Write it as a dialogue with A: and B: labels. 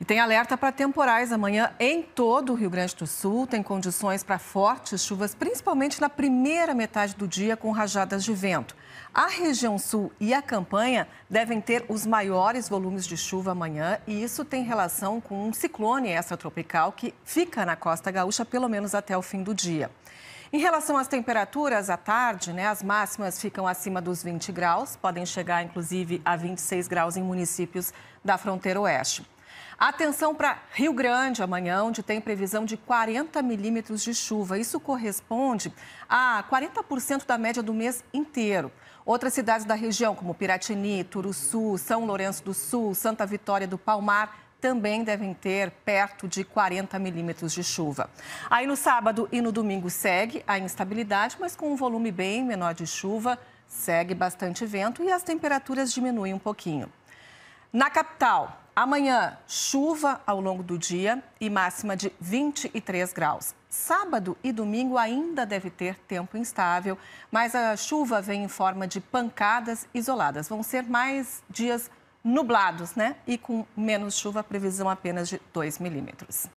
A: E tem alerta para temporais amanhã em todo o Rio Grande do Sul. Tem condições para fortes chuvas, principalmente na primeira metade do dia, com rajadas de vento. A região sul e a campanha devem ter os maiores volumes de chuva amanhã, e isso tem relação com um ciclone extratropical que fica na costa gaúcha pelo menos até o fim do dia. Em relação às temperaturas à tarde, né, as máximas ficam acima dos 20 graus, podem chegar inclusive a 26 graus em municípios da fronteira oeste. Atenção para Rio Grande amanhã, onde tem previsão de 40 milímetros de chuva. Isso corresponde a 40% da média do mês inteiro. Outras cidades da região, como Piratini, Turuçu, São Lourenço do Sul, Santa Vitória do Palmar, também devem ter perto de 40 milímetros de chuva. Aí no sábado e no domingo segue a instabilidade, mas com um volume bem menor de chuva, segue bastante vento e as temperaturas diminuem um pouquinho. Na capital, Amanhã, chuva ao longo do dia e máxima de 23 graus. Sábado e domingo ainda deve ter tempo instável, mas a chuva vem em forma de pancadas isoladas. Vão ser mais dias nublados, né? E com menos chuva, previsão apenas de 2 milímetros.